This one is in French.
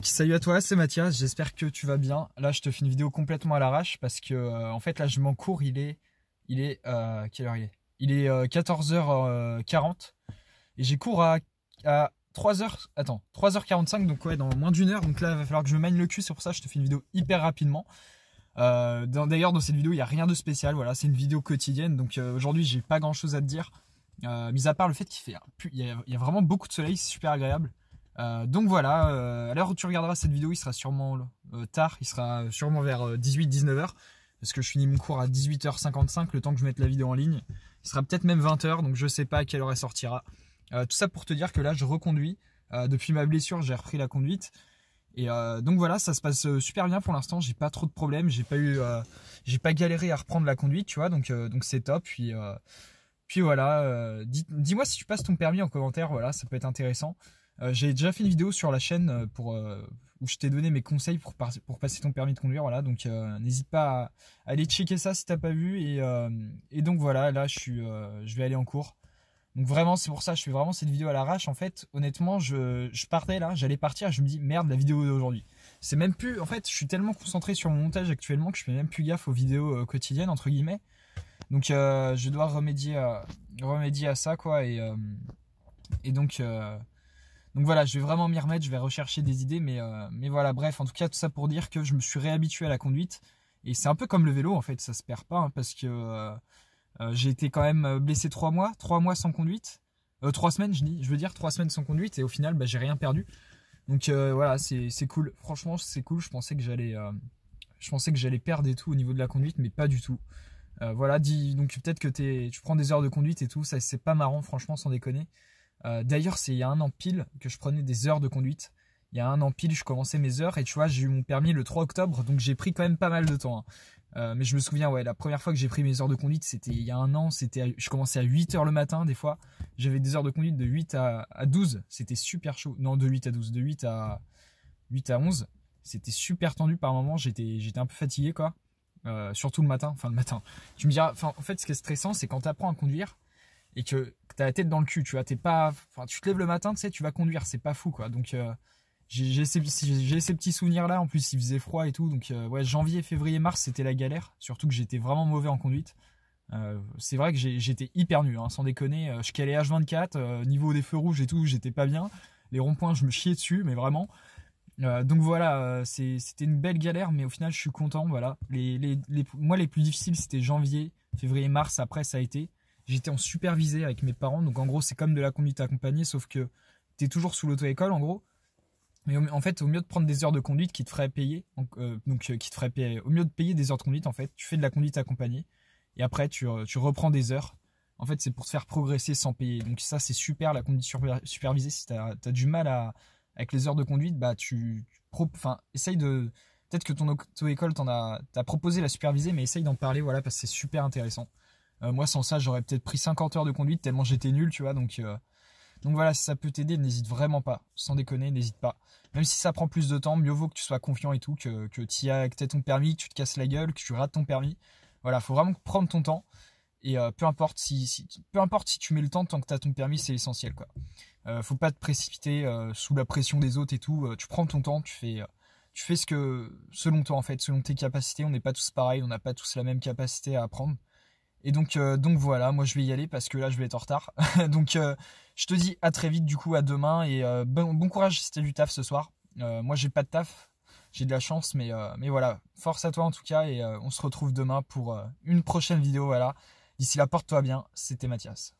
Salut à toi, c'est Mathias, j'espère que tu vas bien. Là, je te fais une vidéo complètement à l'arrache parce que, euh, en fait, là, je m'en cours. il est. Il est. Euh, quelle heure il est Il est 14h40 euh, et j'ai cours à, 3h. Attends, 3h45, donc ouais, dans moins d'une heure. Donc là, il va falloir que je me le cul, c'est pour ça que je te fais une vidéo hyper rapidement. Euh, d'ailleurs, dans cette vidéo, il n'y a rien de spécial, voilà, c'est une vidéo quotidienne. Donc aujourd'hui, j'ai pas grand chose à te dire, mis à part le fait qu'il fait. il y a vraiment beaucoup de soleil, c'est super agréable. Euh, donc voilà, euh, à l'heure où tu regarderas cette vidéo, il sera sûrement euh, tard, il sera sûrement vers 18-19h, parce que je finis mon cours à 18h55, le temps que je mette la vidéo en ligne. Il sera peut-être même 20h, donc je sais pas à quelle heure elle sortira. tout ça pour te dire que là, je reconduis. depuis ma blessure, j'ai repris la conduite. Et donc voilà, ça se passe super bien pour l'instant. J'ai pas trop de problèmes, j'ai pas eu, j'ai pas galéré à reprendre la conduite, tu vois. Donc donc c'est top. Puis puis voilà, dis-moi si tu passes ton permis en commentaire, voilà, ça peut être intéressant. Euh, j'ai déjà fait une vidéo sur la chaîne euh, pour, euh, où je t'ai donné mes conseils pour, passer ton permis de conduire. Voilà, donc n'hésite pas à aller checker ça si t'as pas vu. Et, donc voilà, là je, suis, je vais aller en cours. Donc vraiment, c'est pour ça, je fais vraiment cette vidéo à l'arrache. En fait, honnêtement, je, partais là, j'allais partir, je me dis merde, la vidéo d'aujourd'hui. C'est même plus. En fait, je suis tellement concentré sur mon montage actuellement que je fais même plus gaffe aux vidéos quotidiennes entre guillemets. Donc je dois remédier à, remédier à ça quoi. Et, et donc donc voilà, je vais vraiment m'y remettre, je vais rechercher des idées, mais, euh, mais voilà, bref, en tout cas, tout ça pour dire que je me suis réhabitué à la conduite. Et c'est un peu comme le vélo, en fait, ça se perd pas, hein, parce que euh, euh, j'ai été quand même blessé trois mois, trois mois sans conduite, trois semaines, je dis, je veux dire, trois semaines sans conduite, et au final, bah, j'ai rien perdu. Donc voilà, c'est cool. Franchement, c'est cool. Je pensais que j'allais, je pensais que j'allais perdre et tout au niveau de la conduite, mais pas du tout. voilà, donc peut-être que tu prends des heures de conduite et tout, ça c'est pas marrant, franchement, sans déconner. Euh, d'ailleurs, c'est il y a un an pile que je prenais des heures de conduite. Il y a un an pile, je commençais mes heures et tu vois, j'ai eu mon permis le 3 octobre, donc j'ai pris quand même pas mal de temps. Hein. Euh, mais je me souviens, ouais, la première fois que j'ai pris mes heures de conduite, c'était il y a un an, c'était, je commençais à 8 heures le matin, des fois. J'avais des heures de conduite de 8 à, 12. C'était super chaud. Non, de 8 à 12, de 8 à, 8 à 11. C'était super tendu par moment. J'étais, j'étais un peu fatigué, quoi. Euh, surtout le matin. Enfin, le matin. Tu me diras, en fait, ce qui est stressant, c'est quand t'apprends à conduire, et que t'as la tête dans le cul, tu vois, t'es pas, enfin, tu te lèves le matin, tu sais, tu vas conduire, c'est pas fou, quoi. Donc, euh, j'ai ces, petits souvenirs là. En plus, il faisait froid et tout, donc euh, ouais, janvier, février, mars, c'était la galère. Surtout que j'étais vraiment mauvais en conduite. Euh, c'est vrai que j'étais hyper nul, hein, sans déconner. Je calais H24, niveau des feux rouges et tout, j'étais pas bien. Les ronds-points, je me chiais dessus, mais vraiment. donc voilà, c'était une belle galère, mais au final, je suis content. Voilà. les, les, moi, les plus difficiles, c'était janvier, février, mars. Après, ça a été. J'étais en supervisé avec mes parents. Donc en gros, c'est comme de la conduite accompagnée, sauf que tu es toujours sous l'auto-école en gros. Mais en fait, au mieux de prendre des heures de conduite qui te feraient payer, donc, euh, euh, qui te ferait payer, au mieux de payer des heures de conduite, en fait, tu fais de la conduite accompagnée et après tu, euh, reprends des heures. En fait, c'est pour te faire progresser sans payer. Donc ça, c'est super la conduite supervisée. Si tu as, du mal avec les heures de conduite, bah tu, enfin, essaye de, peut-être que ton auto-école t'en a, proposé la supervisée, mais essaye d'en parler, voilà, parce que c'est super intéressant. Euh, moi, sans ça, j'aurais peut-être pris 50 heures de conduite tellement j'étais nul, tu vois. Donc, euh, donc voilà, si ça peut t'aider, n'hésite vraiment pas. Sans déconner, n'hésite pas. Même si ça prend plus de temps, mieux vaut que tu sois confiant et tout, que, tu aies ton permis, que tu te casses la gueule, que tu rates ton permis. Voilà, faut vraiment prendre ton temps. Et euh, peu, importe si, peu importe si tu mets le temps, tant que tu as ton permis, c'est essentiel Quoi. faut pas te précipiter sous la pression des autres et tout. tu prends ton temps, tu fais, tu fais ce que, selon toi en fait, selon tes capacités. On n'est pas tous pareils, on n'a pas tous la même capacité à apprendre. Et donc, euh, donc voilà, moi je vais y aller parce que là je vais être en retard. donc euh, je te dis à très vite du coup, à demain et euh, bon, courage si du taf ce soir. moi j'ai pas de taf, j'ai de la chance, mais, mais voilà, force à toi en tout cas et on se retrouve demain pour une prochaine vidéo. Voilà, d'ici là, porte-toi bien, c'était Mathias.